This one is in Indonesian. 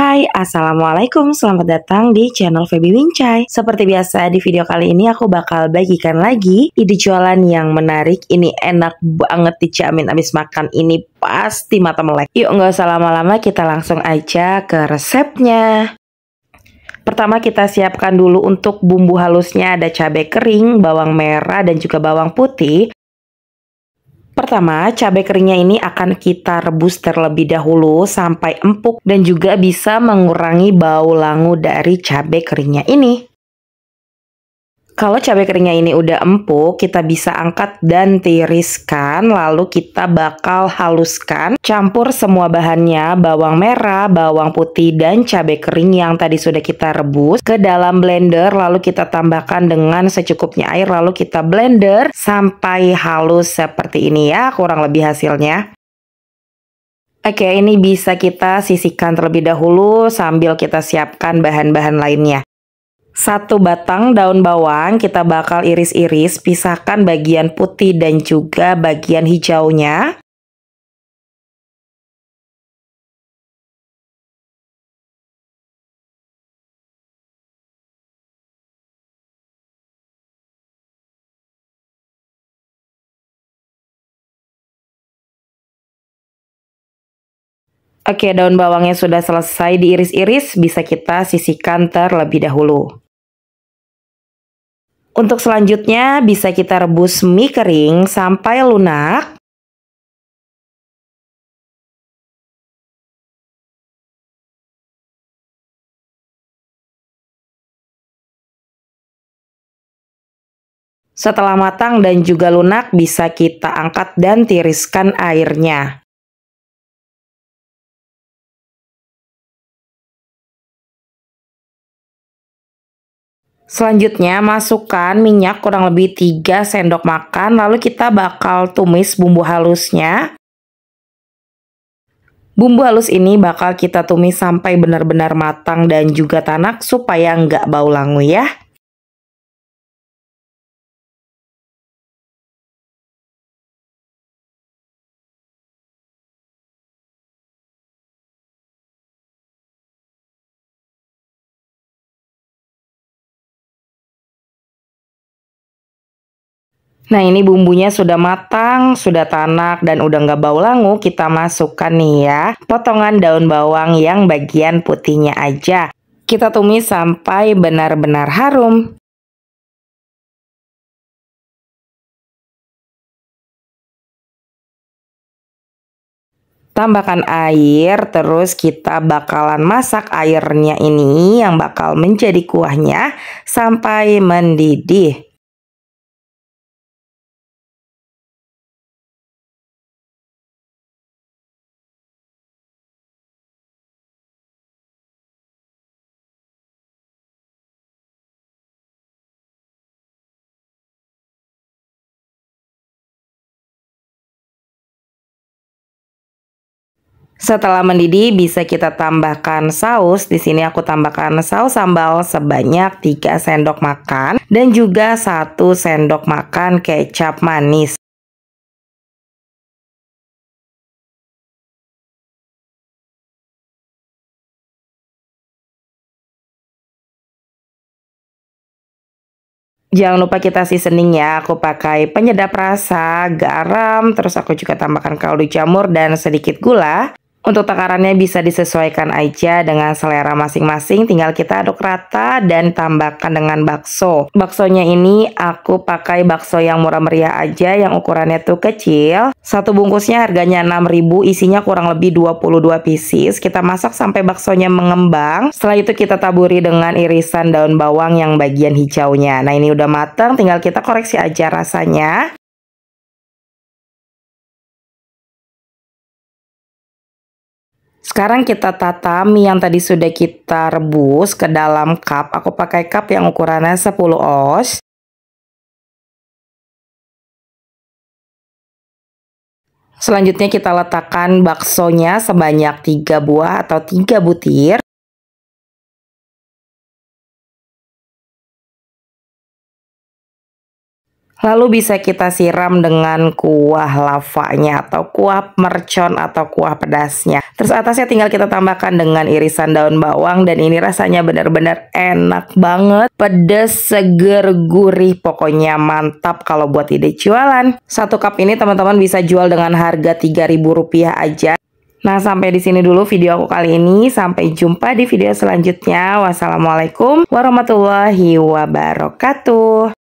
Hai, Assalamualaikum, selamat datang di channel Feby Wincai Seperti biasa, di video kali ini aku bakal bagikan lagi ide jualan yang menarik Ini enak banget dijamin abis makan ini pasti mata melek Yuk nggak usah lama-lama kita langsung aja ke resepnya Pertama kita siapkan dulu untuk bumbu halusnya ada cabai kering, bawang merah dan juga bawang putih Pertama, cabai keringnya ini akan kita rebus terlebih dahulu sampai empuk dan juga bisa mengurangi bau langu dari cabai keringnya ini. Kalau cabai keringnya ini udah empuk, kita bisa angkat dan tiriskan, lalu kita bakal haluskan. Campur semua bahannya, bawang merah, bawang putih, dan cabai kering yang tadi sudah kita rebus ke dalam blender, lalu kita tambahkan dengan secukupnya air, lalu kita blender sampai halus seperti ini ya, kurang lebih hasilnya. Oke, ini bisa kita sisihkan terlebih dahulu sambil kita siapkan bahan-bahan lainnya. Satu batang daun bawang kita bakal iris-iris, pisahkan bagian putih dan juga bagian hijaunya. Oke, daun bawangnya sudah selesai diiris-iris, bisa kita sisihkan terlebih dahulu. Untuk selanjutnya, bisa kita rebus mie kering sampai lunak. Setelah matang dan juga lunak, bisa kita angkat dan tiriskan airnya. Selanjutnya masukkan minyak kurang lebih 3 sendok makan lalu kita bakal tumis bumbu halusnya. Bumbu halus ini bakal kita tumis sampai benar-benar matang dan juga tanak supaya nggak bau langu ya. Nah ini bumbunya sudah matang, sudah tanak dan udah nggak bau langu kita masukkan nih ya potongan daun bawang yang bagian putihnya aja. Kita tumis sampai benar-benar harum. Tambahkan air, terus kita bakalan masak airnya ini yang bakal menjadi kuahnya sampai mendidih. Setelah mendidih bisa kita tambahkan saus. Di sini aku tambahkan saus sambal sebanyak 3 sendok makan dan juga 1 sendok makan kecap manis. Jangan lupa kita seasoning ya, aku pakai penyedap rasa, garam, terus aku juga tambahkan kaldu jamur dan sedikit gula. Untuk takarannya bisa disesuaikan aja dengan selera masing-masing, tinggal kita aduk rata dan tambahkan dengan bakso. Baksonya ini aku pakai bakso yang murah meriah aja yang ukurannya tuh kecil. Satu bungkusnya harganya 6.000, isinya kurang lebih 22 pieces. Kita masak sampai baksonya mengembang. Setelah itu kita taburi dengan irisan daun bawang yang bagian hijaunya. Nah, ini udah matang, tinggal kita koreksi aja rasanya. Sekarang kita tata mie yang tadi sudah kita rebus ke dalam cup. Aku pakai cup yang ukurannya 10 oz. Selanjutnya kita letakkan baksonya sebanyak 3 buah atau 3 butir. Lalu bisa kita siram dengan kuah lavanya atau kuah mercon atau kuah pedasnya. Terus atasnya tinggal kita tambahkan dengan irisan daun bawang dan ini rasanya benar-benar enak banget. Pedas, seger, gurih, pokoknya mantap kalau buat ide jualan. Satu cup ini teman-teman bisa jual dengan harga Rp3.000 aja. Nah, sampai di sini dulu video aku kali ini. Sampai jumpa di video selanjutnya. Wassalamualaikum warahmatullahi wabarakatuh.